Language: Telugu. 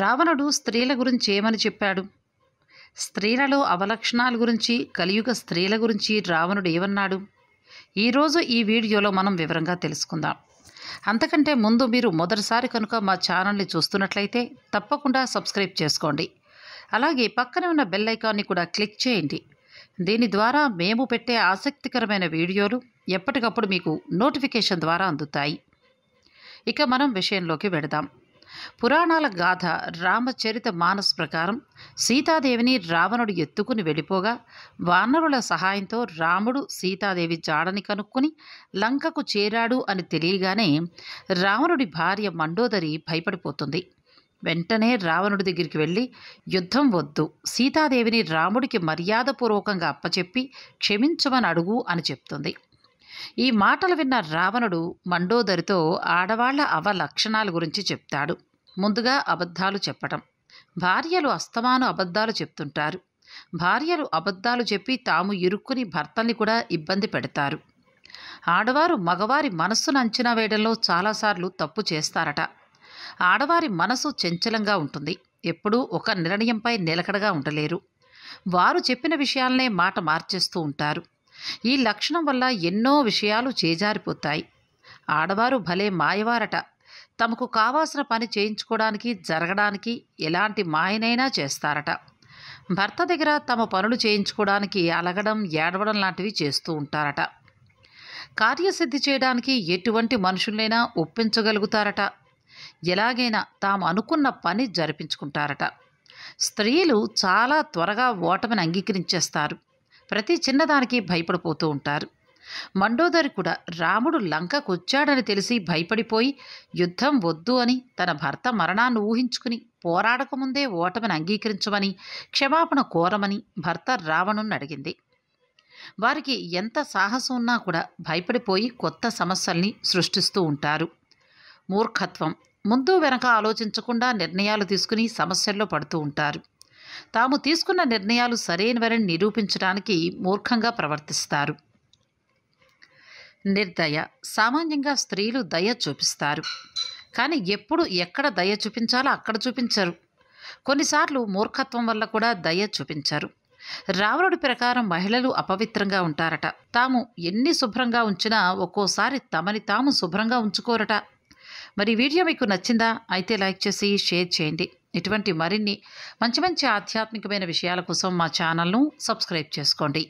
రావణుడు స్త్రీల గురించి ఏమని చెప్పాడు స్త్రీలలో అవలక్షణాల గురించి కలియుగ స్త్రీల గురించి రావణుడు ఏమన్నాడు ఈరోజు ఈ వీడియోలో మనం వివరంగా తెలుసుకుందాం అంతకంటే ముందు మీరు మొదటిసారి కనుక మా ఛానల్ని చూస్తున్నట్లయితే తప్పకుండా సబ్స్క్రైబ్ చేసుకోండి అలాగే పక్కనే ఉన్న బెల్ ఐకాన్ని కూడా క్లిక్ చేయండి దీని ద్వారా మేము పెట్టే ఆసక్తికరమైన వీడియోలు ఎప్పటికప్పుడు మీకు నోటిఫికేషన్ ద్వారా అందుతాయి ఇక మనం విషయంలోకి వెడదాం పురాణాల గాథ రామచరిత మానస్ ప్రకారం సీతాదేవిని రావణుడు ఎత్తుకుని వెళ్ళిపోగా వానరుల సహాయంతో రాముడు సీతాదేవి జాడని కనుక్కొని లంకకు చేరాడు అని తెలియగానే రావణుడి భార్య మండోదరి భయపడిపోతుంది వెంటనే రావణుడి దగ్గరికి వెళ్ళి యుద్ధం వద్దు సీతాదేవిని రాముడికి మర్యాదపూర్వకంగా అప్పచెప్పి క్షమించమని అడుగు అని చెప్తుంది ఈ మాటలు విన్న రావణుడు మండోదరితో ఆడవాళ్ల అవలక్షణాల గురించి చెప్తాడు ముందుగా అబద్ధాలు చెప్పటం భార్యలు అస్తమాను అబద్ధాలు చెప్తుంటారు భార్యలు అబద్ధాలు చెప్పి తాము ఇరుక్కుని భర్తల్ని కూడా ఇబ్బంది పెడతారు ఆడవారు మగవారి మనస్సును అంచనా వేయడంలో చాలాసార్లు తప్పు చేస్తారట ఆడవారి మనసు చంచలంగా ఉంటుంది ఎప్పుడూ ఒక నిర్ణయంపై నిలకడగా ఉండలేరు వారు చెప్పిన విషయాలనే మాట మార్చేస్తూ ఉంటారు ఈ లక్షణం వల్ల ఎన్నో విషయాలు చేజారిపోతాయి ఆడవారు భలే మాయవారట తమకు కావాల్సిన పని చేయించుకోవడానికి జరగడానికి ఎలాంటి మాయనైనా చేస్తారట భర్త దగ్గర తమ పనులు చేయించుకోవడానికి అలగడం ఏడవడం లాంటివి చేస్తూ ఉంటారట కార్యసిద్ధి చేయడానికి ఎటువంటి మనుషులైనా ఒప్పించగలుగుతారట ఎలాగైనా తాము అనుకున్న పని జరిపించుకుంటారట స్త్రీలు చాలా త్వరగా ఓటమిని అంగీకరించేస్తారు ప్రతి చిన్నదానికి భయపడిపోతూ ఉంటారు మండోదరి కూడా రాముడు లంకకు వచ్చాడని తెలిసి భయపడిపోయి యుద్ధం వద్దు అని తన భర్త మరణాన్ని ఊహించుకుని పోరాడకముందే ఓటమిని అంగీకరించమని క్షమాపణ కోరమని భర్త రావణుని అడిగింది వారికి ఎంత సాహసం ఉన్నా కూడా భయపడిపోయి కొత్త సమస్యల్ని సృష్టిస్తూ ఉంటారు మూర్ఖత్వం ముందు వెనక ఆలోచించకుండా నిర్ణయాలు తీసుకుని సమస్యల్లో పడుతూ ఉంటారు తాము తీసుకున్న నిర్ణయాలు సరైనవని నిరూపించడానికి మూర్ఖంగా ప్రవర్తిస్తారు నిర్దయ సామాన్యంగా స్త్రీలు దయ చూపిస్తారు కానీ ఎప్పుడు ఎక్కడ దయ చూపించాలో అక్కడ చూపించరు కొన్నిసార్లు మూర్ఖత్వం వల్ల కూడా దయ చూపించారు రావణుడి ప్రకారం మహిళలు అపవిత్రంగా ఉంటారట తాము ఎన్ని శుభ్రంగా ఉంచినా ఒక్కోసారి తమని తాము శుభ్రంగా ఉంచుకోరట మరి వీడియో మీకు నచ్చిందా అయితే లైక్ చేసి షేర్ చేయండి ఇటువంటి మరిన్ని మంచి మంచి ఆధ్యాత్మికమైన విషయాల కోసం మా ఛానల్ను సబ్స్క్రైబ్ చేసుకోండి